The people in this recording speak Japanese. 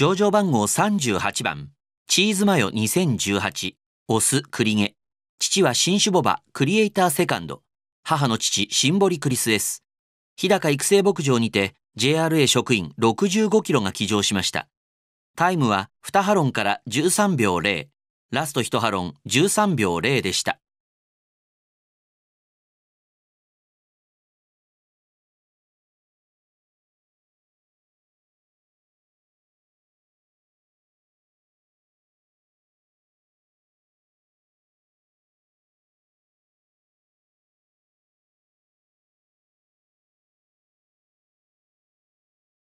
上場番号38番、チーズマヨ2018、オス、クリゲ。父は新種ボバ、クリエイターセカンド。母の父、シンボリクリスです。日高育成牧場にて、JRA 職員65キロが起乗しました。タイムは2ハロンから13秒0、ラスト1ハロン13秒0でした。